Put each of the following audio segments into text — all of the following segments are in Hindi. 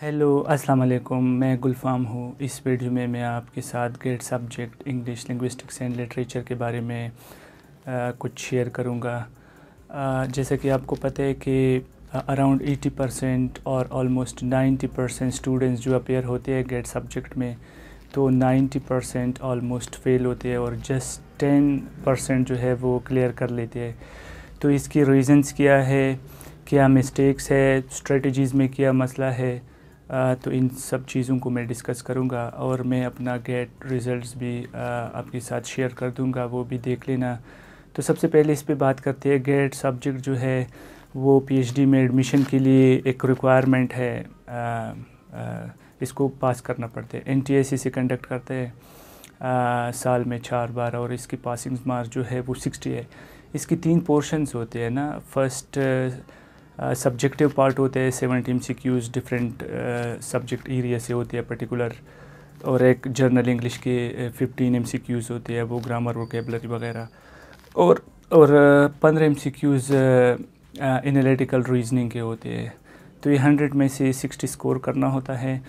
हेलो अस्सलाम वालेकुम मैं गुलफाम हूँ इस वीडियो में मैं आपके साथ grade subject English linguistics and literature के बारे में आ, कुछ शेयर करूँगा जैसे कि आपको पता है कि अराउंड 80 परसेंट और ऑलमोस्ट 90 परसेंट स्टूडेंट्स जो अपेयर होते हैं ग्रेड सब्जेक्ट में तो 90 परसेंट ऑलमोस्ट फेल होते हैं और जस्ट टेन परसेंट जो है वो क्लियर कर लेते हैं तो इसकी रीज़न्स क्या है क्या मिस्टेक्स है स्ट्रेटजीज़ में क्या मसला है तो इन सब चीज़ों को मैं डिस्कस करूँगा और मैं अपना गेट रिज़ल्ट भी आपके साथ शेयर कर दूँगा वो भी देख लेना तो सबसे पहले इस पर बात करते हैं गेट सब्जेक्ट जो है वो पीएचडी में एडमिशन के लिए एक रिक्वायरमेंट है आ, आ, इसको पास करना पड़ता है एन टी से कंडक्ट करते हैं साल में चार बार और इसकी पासिंग मार्क्स जो है वो सिक्सटी है इसकी तीन पोर्शंस होते हैं ना फर्स्ट सब्जेक्टिव पार्ट होते हैं seven M C Qs different subject area से होते हैं पर्टिकुलर और एक जर्नल इंग्लिश के फिफ्टीन एम सी क्यूज़ होते हैं वो ग्रामर वोकेबलरी वगैरह और और पंद्रह M C Qs analytical reasoning के होते हैं तो ये हंड्रेड में से सिक्सटी स्कोर करना होता है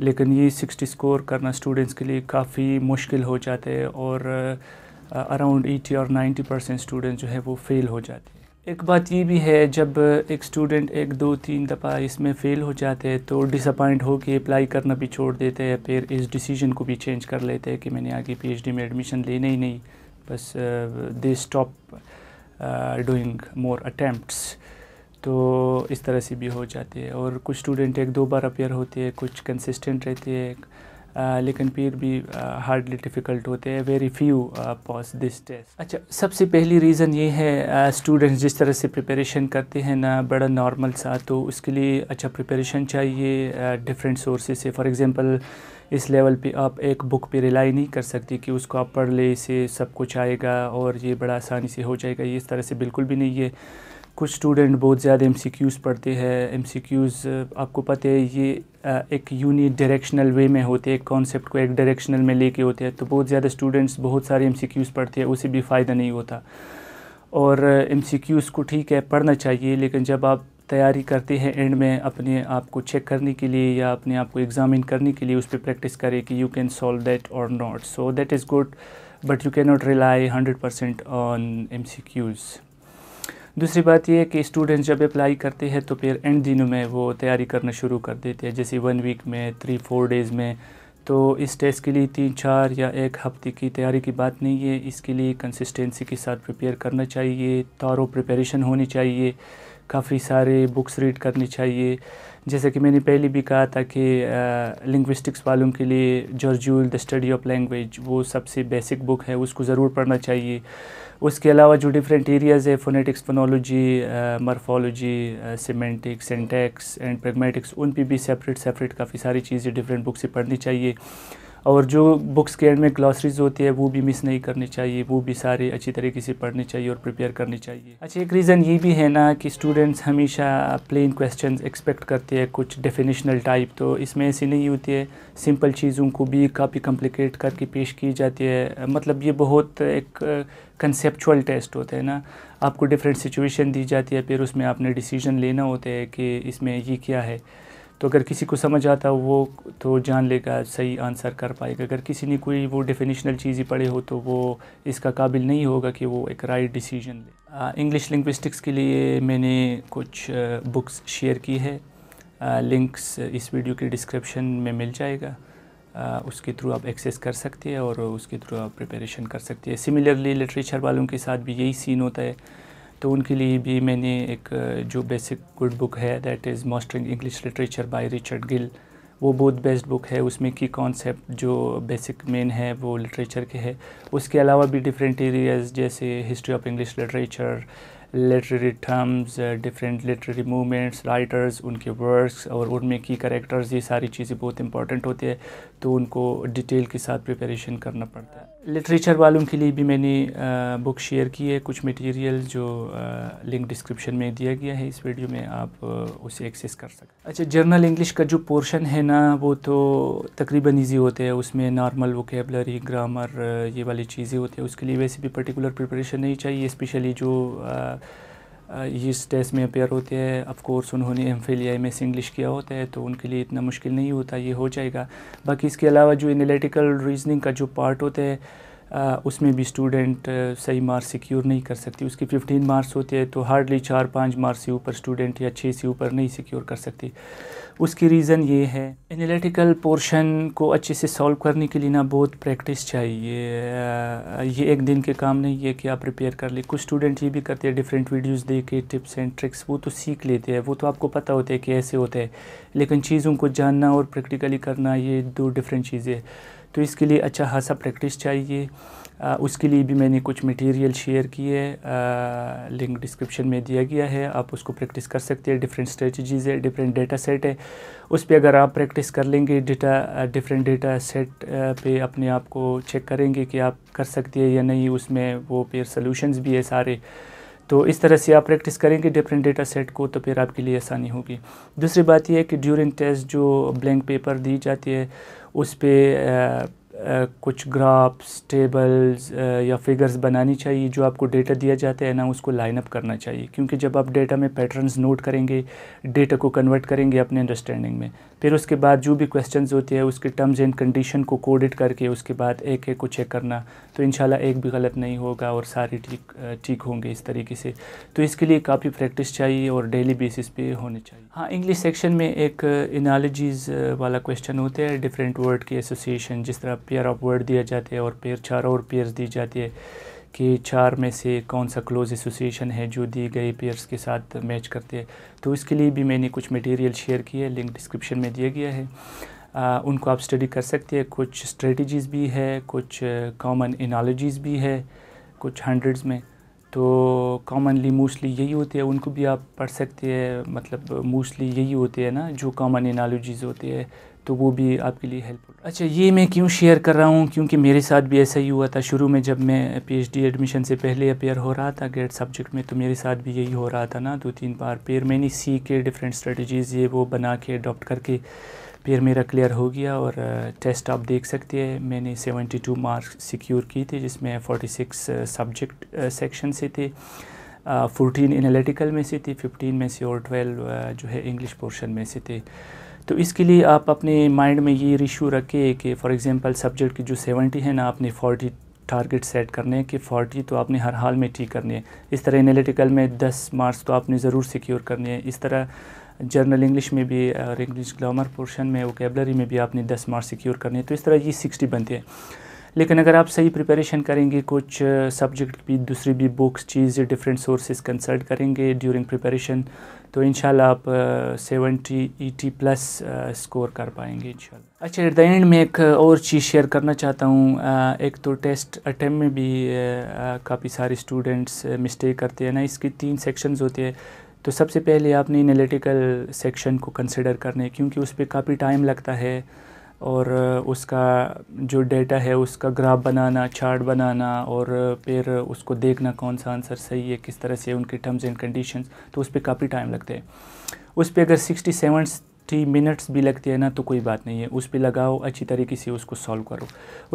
लेकिन ये सिक्सटी स्कोर करना स्टूडेंट्स के लिए काफ़ी मुश्किल हो जाता है और अराउंड एटी और नाइन्टी परसेंट स्टूडेंट जो है वो फेल हो जाते हैं एक बात ये भी है जब एक स्टूडेंट एक दो तीन दफ़ा इसमें फ़ेल हो जाते हैं तो डिसअपॉइंट हो के अप्लाई करना भी छोड़ देते हैं फिर इस डिसीजन को भी चेंज कर लेते हैं कि मैंने आगे पीएचडी में एडमिशन लेना ही नहीं बस they stop doing more attempts तो इस तरह से भी हो जाते हैं और कुछ स्टूडेंट एक दो बार अपेयर होते हैं कुछ कंसिस्टेंट रहते हैं लेकिन फिर भी हार्डली डिफ़िकल्ट होते हैं very few pass this test अच्छा सबसे पहली रीज़न ये है स्टूडेंट्स जिस तरह से प्रिपरेशन करते हैं ना बड़ा नॉर्मल सा तो उसके लिए अच्छा प्रिपरेशन चाहिए डिफरेंट सोर्सेज से फॉर एग्ज़ाम्पल इस लेवल पे आप एक बुक पे रिलाई नहीं कर सकते कि उसको आप पढ़ ले इसे सब कुछ आएगा और ये बड़ा आसानी से हो जाएगा ये इस तरह से बिल्कुल भी नहीं है कुछ स्टूडेंट बहुत ज़्यादा एम पढ़ते हैं एम आपको पता है ये एक यूनि डायरेक्शनल वे में होते हैं एक कॉन्सेप्ट को एक डायरेक्शनल में लेके होते हैं तो बहुत ज़्यादा स्टूडेंट्स बहुत सारे एम पढ़ते हैं उसे भी फ़ायदा नहीं होता और एम को ठीक है पढ़ना चाहिए लेकिन जब आप तैयारी करते हैं एंड में अपने आप को चेक करने के लिए या अपने आप को एग्ज़ामिन करने के लिए उस पर प्रैक्टिस करें कि यू कैन सॉल्व दैट और not so that is good but you can not rely hundred percent on M C Qs दूसरी बात यह है कि स्टूडेंट्स जब अप्लाई करते हैं तो फिर एंड दिनों में वो तैयारी करना शुरू कर देते हैं जैसे वन वीक में थ्री फोर डेज़ में तो इस टेस्ट के लिए तीन चार या एक हफ्ते की तैयारी की बात नहीं है इसके लिए कंसिस्टेंसी के साथ प्रिपेयर करना चाहिए तारो प्रिपरेशन होनी चाहिए काफ़ी सारे बुक्स रीड करनी चाहिए जैसे कि मैंने पहले भी कहा था कि लिंग्विस्टिक्स वालों के लिए George Yule the study of language वो सबसे बेसिक बुक है उसको ज़रूर पढ़ना चाहिए उसके अलावा जो डिफरेंट एरियाज़ है phonetics phonology morphology semantics syntax and pragmatics उन पर भी सेपरेट सेपरेट काफ़ी सारी चीज़ें डिफरेंट बुक से पढ़नी चाहिए और जो बुक्स के एंड में ग्लॉसरीज होती है वो भी मिस नहीं करनी चाहिए वो भी सारे अच्छी तरीके से पढ़ने चाहिए और प्रिपेयर करनी चाहिए अच्छा एक रीज़न ये भी है ना कि स्टूडेंट्स हमेशा प्लेन क्वेश्चन एक्सपेक्ट करते हैं कुछ डेफिनेशनल टाइप तो इसमें ऐसी नहीं होती है सिंपल चीज़ों को भी काफ़ी कम्प्लिकेट करके पेश की जाती है मतलब ये बहुत एक कंसेपचुअल टेस्ट होते हैं ना आपको डिफरेंट सिचुएशन दी जाती है फिर उसमें आपने डिसीजन लेना होता है कि इसमें ये क्या है तो अगर किसी को समझ आता वो तो जान लेगा सही आंसर कर पाएगा अगर किसी ने कोई वो डेफिनेशनल चीज़ ही पढ़े हो तो वो इसका काबिल नहीं होगा कि वो एक राइट डिसीजन ले इंग्लिश लिंग्विस्टिक्स के लिए मैंने कुछ बुक्स शेयर की है लिंक्स इस वीडियो के डिस्क्रिप्शन में मिल जाएगा आ, उसके थ्रू आप एक्सेस कर सकते हैं और उसके थ्रू आप प्रिपरेशन कर सकते हैं सिमिलरली लिटरेचर वालों के साथ भी यही सीन होता है तो उनके लिए भी मैंने एक जो बेसिक गुड बुक है that is mastering English literature by Richard Gill वो बहुत बेस्ट बुक है उसमें की कॉन्सेप्ट जो बेसिक मेन है वो लिटरेचर के है उसके अलावा भी डिफरेंट एरियाज़ जैसे history of English literature literary terms different literary movements writers उनके वर्क्स और उनमें की करेक्टर्स ये सारी चीज़ें बहुत इंपॉर्टेंट होती है तो उनको डिटेल के साथ प्रिपरेशन करना पड़ता है लिटरेचर वालों के लिए भी मैंने बुक शेयर की है कुछ मटेरियल जो लिंक डिस्क्रिप्शन में दिया गया है इस वीडियो में आप उसे एक्सेस कर सकते अच्छा जर्नल इंग्लिश का जो पोर्शन है ना वो तो तकरीबन इजी होते हैं उसमें नॉर्मल वोकेबलरी ग्रामर ये वाली चीज़ें होती है उसके लिए वैसे भी पर्टिकुलर प्रिपरेशन नहीं चाहिए स्पेशली जो आ, ये टेस्ट में अपेयर होते हैं ऑफ कोर्स उन्होंने एम फिल या एम एस इंग्लिश किया होता है तो उनके लिए इतना मुश्किल नहीं होता ये हो जाएगा बाकी इसके अलावा जो एनालिटिकल रीजनिंग का जो पार्ट होता है उसमें भी स्टूडेंट सही मार्क्स सिक्योर नहीं कर सकती उसकी 15 मार्क्स होते हैं तो हार्डली चार पाँच मार्क्स से ऊपर स्टूडेंट या छः से ऊपर नहीं सिक्योर कर सकती उसकी रीज़न ये है एनालिटिकल पोर्शन को अच्छे से सॉल्व करने के लिए ना बहुत प्रैक्टिस चाहिए ये एक दिन के काम नहीं है कि आप प्रिपेयर कर ले कुछ स्टूडेंट ये भी करते हैं डिफरेंट वीडियोस देख के टिप्स एंड ट्रिक्स वो तो सीख लेते हैं वो तो आपको पता होता है कि ऐसे होता है लेकिन चीज़ों को जानना और प्रैक्टिकली करना ये दो डिफरेंट चीज़ें तो इसके लिए अच्छा खासा प्रैक्टिस चाहिए आ, उसके लिए भी मैंने कुछ मटेरियल शेयर किए लिंक डिस्क्रिप्शन में दिया गया है आप उसको प्रैक्टिस कर सकते हैं डिफरेंट स्ट्रेटजीज़ है डिफरेंट डेटा सेट है उस पर अगर आप प्रैक्टिस कर लेंगे डेटा डिफरेंट डेटा सेट पे अपने आप को चेक करेंगे कि आप कर सकते हैं या नहीं उसमें वो पेयर सोल्यूशंस भी है सारे तो इस तरह से आप प्रैक्टिस करेंगे डिफरेंट डेटा सेट को तो फिर आपके लिए आसानी होगी दूसरी बात यह है कि ड्यूरिंग टेस्ट जो ब्लैंक पेपर दी जाती है उस पर कुछ ग्राफ्स टेबल्स या फिगर्स बनानी चाहिए जो आपको डेटा दिया जाता है ना उसको लाइनअप करना चाहिए क्योंकि जब आप डेटा में पैटर्न्स नोट करेंगे डेटा को कन्वर्ट करेंगे अपने अंडरस्टैंडिंग में फिर उसके बाद जो भी क्वेश्चन होते हैं उसके टर्म्स एंड कंडीशन को कोडिट करके उसके बाद एक एक को चेक करना तो इन एक भी गलत नहीं होगा और सारे ठीक ठीक होंगे इस तरीके से तो इसके लिए काफ़ी प्रैक्टिस चाहिए और डेली बेसिस पे होने चाहिए हाँ इंग्लिश सेक्शन में एक इनालोजीज़ वाला क्वेश्चन होता है डिफरेंट वर्ड की एसोसिएशन जिस तरह पेयर ऑफ वर्ड दिया जाता है और पेयर चार और पेयर्स दी जाती है कि चार में से कौन सा क्लोज एसोसिएशन है जो दिए गई पेयर्स के साथ मैच करते हैं तो इसके लिए भी मैंने कुछ मटेरियल शेयर किया है लिंक डिस्क्रिप्शन में दिया गया है आ, उनको आप स्टडी कर सकते हैं कुछ स्ट्रेटजीज़ भी है कुछ कॉमन इनालॉजीज़ भी है कुछ हंड्रेड्स में तो कॉमनली मोस्टली यही होते हैं उनको भी आप पढ़ सकते हैं मतलब मोस्टली यही होते हैं ना जो कॉमन एनालॉजीज़ होते हैं तो वो भी आपके लिए हेल्पफुल अच्छा ये मैं क्यों शेयर कर रहा हूँ क्योंकि मेरे साथ भी ऐसा ही हुआ था शुरू में जब मैं पीएचडी एडमिशन से पहले अपेयर हो रहा था गेट सब्जेक्ट में तो मेरे साथ भी यही हो रहा था ना दो तीन बार पेयर मैंने सीख के डिफरेंट स्ट्रेटजीज़ ये वो बना के अडोप्ट करके पेयर मेरा क्लियर हो गया और टेस्ट आप देख सकते हैं मैंने टू मार्क्स सिक्योर की थी जिसमें सिक्स सब्जेक्ट सेक्शन से थे फोर्टीन एनालिटिकल में से थी फिफ्टीन में से और ट्वेल्व जो है इंग्लिश पोर्शन में से थे तो इसके लिए आप अपने माइंड में ये रिश्यू रखें कि फ़ॉर एग्जांपल सब्जेक्ट की जो सेवेंटी है ना आपने फोर्टी टारगेट सेट करने हैं कि 40 तो आपने हर हाल में ठीक करनी है इस तरह एनालिटिकल में 10 मार्क्स तो आपने ज़रूर सिक्योर करनी है इस तरह जर्नल इंग्लिश में भी और इंग्लिश ग्रामर पोर्शन में वो में भी आपने दस मार्क्स सिक्योर करने हैं तो इस तरह ये सिक्सटी बनते हैं लेकिन अगर आप सही प्रिपरेशन करेंगे कुछ सब्जेक्ट की दूसरी भी बुक्स चीज़ डिफरेंट सोर्सेज कंसल्ट करेंगे ड्यूरिंग प्रिपरेशन तो इन आप सेवेंटी एटी प्लस स्कोर कर पाएंगे इन अच्छा एट द एंड में एक और चीज़ शेयर करना चाहता हूँ एक तो टेस्ट अटैम्प में भी काफ़ी सारे स्टूडेंट्स मिस्टेक करते हैं ना इसकी तीन सेक्शंस होते हैं तो सबसे पहले आपने इनालिटिकल सेक्शन को कंसिडर करने क्योंकि उस पर काफ़ी टाइम लगता है और उसका जो डेटा है उसका ग्राफ बनाना चार्ट बनाना और फिर उसको देखना कौन सा आंसर सही है किस तरह से उनके टर्म्स एंड कंडीशंस तो उस पर काफ़ी टाइम लगता है उस पर अगर सिक्सटी सेवेंटी मिनट्स भी लगते हैं ना तो कोई बात नहीं है उस पर लगाओ अच्छी तरीके से उसको सॉल्व करो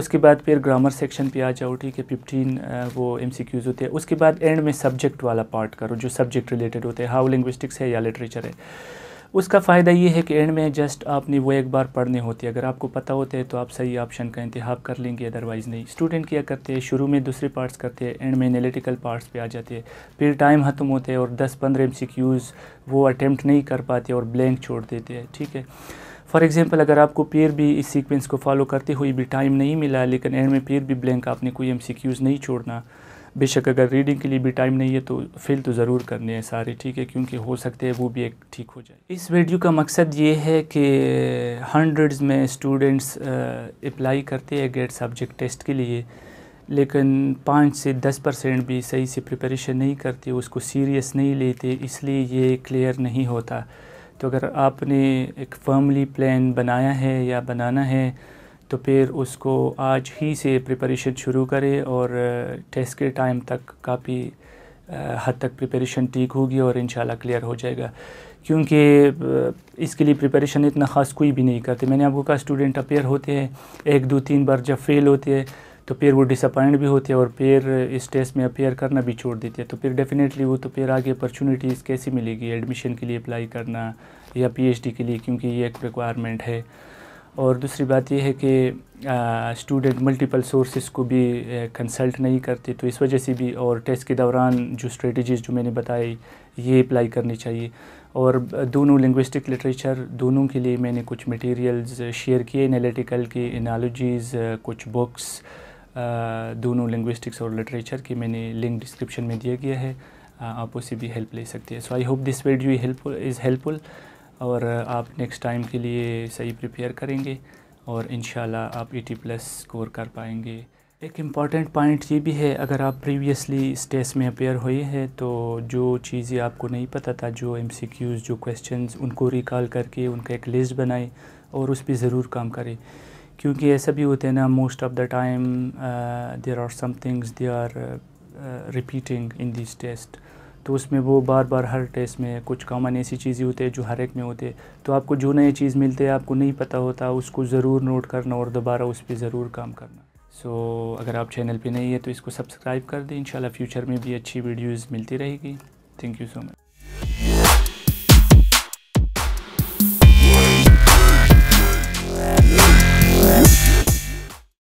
उसके बाद फिर ग्रामर सेक्शन पे आ जाओ ठीक है फिफ्टीन वो एम होते हैं उसके बाद एंड में सब्जेक्ट वाला पार्ट करो जो सब्जेक्ट रिलेटेड होते हैं हाउ लिंग्विस्टिक्स है या लिटरेचर है उसका फ़ायदा ये है कि एंड में जस्ट आपने वो एक बार पढ़नी होती है अगर आपको पता होता है तो आप सही ऑप्शन का इंतहा कर लेंगे अदरवाइज़ नहीं स्टूडेंट क्या करते हैं शुरू में दूसरे पार्ट्स करते हैं एंड में एनालिटिकल पार्ट्स पे आ जाते हैं फिर टाइम ख़त्म होते हैं और दस पंद्रह एम वो अटैम्प्ट नहीं कर पाते और ब्लैंक छोड़ देते हैं ठीक है फॉर एग्ज़ाम्पल अगर आपको पेयर भी इस सीक्वेंस को फॉलो करते हुए भी टाइम नहीं मिला लेकिन एंड में पेयर भी ब्लैंक आपने कोई एम नहीं छोड़ना बेशक अगर रीडिंग के लिए भी टाइम नहीं है तो फिल तो ज़रूर करने हैं सारे ठीक है क्योंकि हो सकते हैं वो भी एक ठीक हो जाए इस वीडियो का मकसद ये है कि हंड्रेड्स में स्टूडेंट्स अप्लाई करते हैं गेट सब्जेक्ट टेस्ट के लिए लेकिन पाँच से दस परसेंट भी सही से प्रिपरेशन नहीं करते उसको सीरियस नहीं लेते इसलिए ये क्लियर नहीं होता तो अगर आपने एक फर्मली प्लान बनाया है या बनाना है तो फिर उसको आज ही से प्रिपरेशन शुरू करें और टेस्ट के टाइम तक काफ़ी हद तक प्रिपरेशन ठीक होगी और इन क्लियर हो जाएगा क्योंकि इसके लिए प्रिपरेशन इतना ख़ास कोई भी नहीं करते मैंने आपको कहा स्टूडेंट अपेयर होते हैं एक दो तीन बार जब फेल होते हैं तो फिर वो डिसअपॉइंट भी होते हैं और फिर इस टेस्ट में अपेयर करना भी छोड़ देते हैं तो फिर डेफिनेटली वो तो फिर आगे अपॉर्चुनिटीज़ कैसी मिलेगी एडमिशन के लिए अप्लाई करना या पीएचडी के लिए क्योंकि ये एक रिक्वायरमेंट है और दूसरी बात यह है कि स्टूडेंट मल्टीपल सोर्सेज को भी कंसल्ट नहीं करते तो इस वजह से भी और टेस्ट के दौरान जो स्ट्रेटजीज़ जो मैंने बताई ये अप्लाई करनी चाहिए और दोनों लिंग्विस्टिक लिटरेचर दोनों के लिए मैंने कुछ मटेरियल्स शेयर किए एनालिटिकल के एनालॉजीज़ कुछ बुक्स दोनों लिंग्विस्टिक्स और लिटरेचर के मैंने लिंक डिस्क्रिप्शन में दिया गया है आप उसे भी हेल्प ले सकते हैं so I hope this video helpful is helpful और आप नेक्स्ट टाइम के लिए सही प्रिपेयर करेंगे और इन आप 80 प्लस स्कोर कर पाएंगे एक इम्पॉर्टेंट पॉइंट ये भी है अगर आप प्रीवियसली इस टेस्ट में अपेयर हुए हैं तो जो चीज़ें आपको नहीं पता था जो एम सी क्यूज़ जो क्वेश्चन उनको रिकॉल करके उनका एक लिस्ट बनाए और उस पर ज़रूर काम करें क्योंकि ऐसा भी होता है ना most of the time there are some things they are repeating in this test तो उसमें वो बार बार हर टेस्ट में कुछ कॉमन ऐसी चीज़ें होते हैं जो हर एक में होते हैं तो आपको जो नए चीज़ मिलते हैं आपको नहीं पता होता उसको ज़रूर नोट करना और दोबारा उस पर ज़रूर काम करना सो so, अगर आप चैनल पे नहीं है तो इसको सब्सक्राइब कर दें इंशाल्लाह फ्यूचर में भी अच्छी वीडियोज़ मिलती रहेगी थैंक यू सो मच